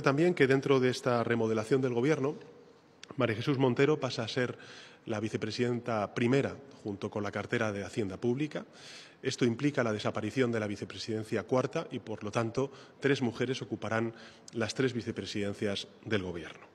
También que dentro de esta remodelación del Gobierno, María Jesús Montero pasa a ser la vicepresidenta primera junto con la cartera de Hacienda Pública. Esto implica la desaparición de la vicepresidencia cuarta y, por lo tanto, tres mujeres ocuparán las tres vicepresidencias del Gobierno.